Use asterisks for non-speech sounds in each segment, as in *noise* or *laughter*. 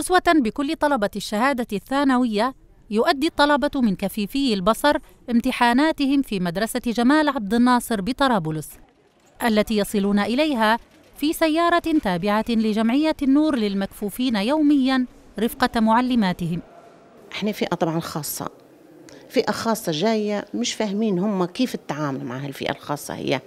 أسوة بكل طلبة الشهادة الثانوية يؤدي الطلبة من كفيفي البصر امتحاناتهم في مدرسة جمال عبد الناصر بطرابلس التي يصلون إليها في سيارة تابعة لجمعية النور للمكفوفين يومياً رفقة معلماتهم احنا فئة طبعا خاصة فئة خاصة جاية مش فاهمين هم كيف التعامل مع هالفئة الخاصة هي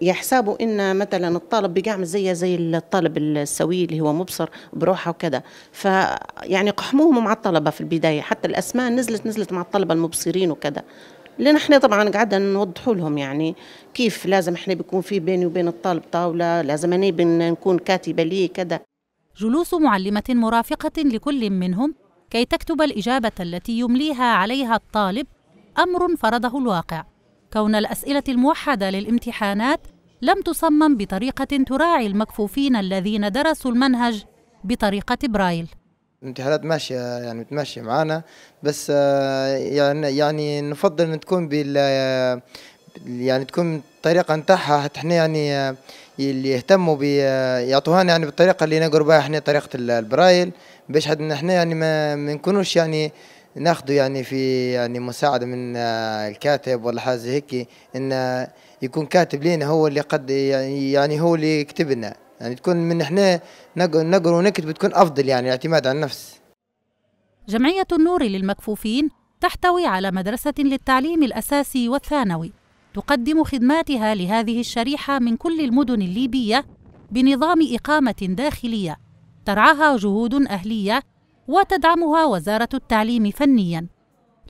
يحسبوا ان مثلا الطالب بيعمل زي زي الطالب السوي اللي هو مبصر بروحه وكذا فيعني قحموهم مع الطلبه في البدايه حتى الاسماء نزلت نزلت مع الطلبه المبصرين وكذا لان احنا طبعا قعدنا نوضحوا لهم يعني كيف لازم احنا بيكون في بيني وبين الطالب طاوله لازم انا نكون كاتبه ليه كذا جلوس معلمه مرافقه لكل منهم كي تكتب الاجابه التي يمليها عليها الطالب امر فرضه الواقع كون الأسئلة الموحدة للامتحانات لم تصمم بطريقة تراعي المكفوفين الذين درسوا المنهج بطريقة برايل الامتحانات ماشية يعني متماشية معانا بس آه، يعني يعني نفضل ان تكون بال آه، يعني تكون الطريقة نتاعها حتى احنا يعني آه، اللي يهتموا ب يعني بالطريقة اللي نقروا بها احنا طريقة البرايل باش حد احنا يعني ما, ما نكونوش يعني ناخذ يعني في يعني مساعدة من آه، الكاتب ولا حاجة زي هيك إن آه، يكون كاتب لنا هو اللي قد يعني, يعني هو اللي يكتب لنا يعني تكون من احنا نقرأ ونكتب تكون أفضل يعني الاعتماد على النفس جمعية النور للمكفوفين تحتوي على مدرسة للتعليم الأساسي والثانوي تقدم خدماتها لهذه الشريحة من كل المدن الليبية بنظام إقامة داخلية ترعاها جهود أهلية وتدعمها وزارة التعليم فنياً،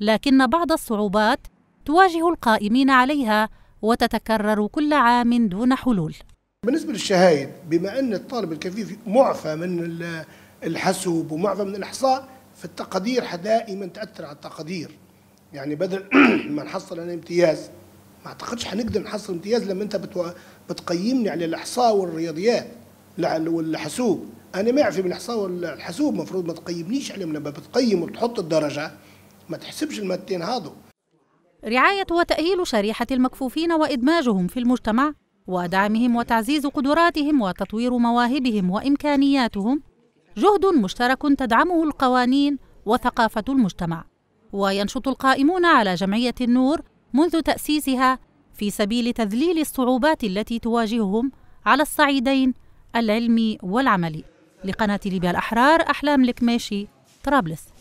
لكن بعض الصعوبات تواجه القائمين عليها وتتكرر كل عام دون حلول. بالنسبة للشهايد بما أن الطالب الكفيف معفى من الحسوب ومعفى من الإحصاء فالتقدير دائما تأثر على التقدير يعني بدل *clears throat* ما نحصل أنا امتياز ما أعتقدش حنقدر نحصل امتياز لما أنت بتقيمني على الإحصاء والرياضيات والحاسوب انا ما يعرف من الحساب الحاسوب المفروض ما تقيمنيش عليهم لما بتقيم وتحط الدرجه ما تحسبش المادتين هذو رعاية وتأهيل شريحة المكفوفين وإدماجهم في المجتمع ودعمهم وتعزيز قدراتهم وتطوير مواهبهم وإمكانياتهم جهد مشترك تدعمه القوانين وثقافة المجتمع وينشط القائمون على جمعية النور منذ تأسيسها في سبيل تذليل الصعوبات التي تواجههم على الصعيدين العلمي والعملي لقناة ليبيا الأحرار أحلام الكماشي طرابلس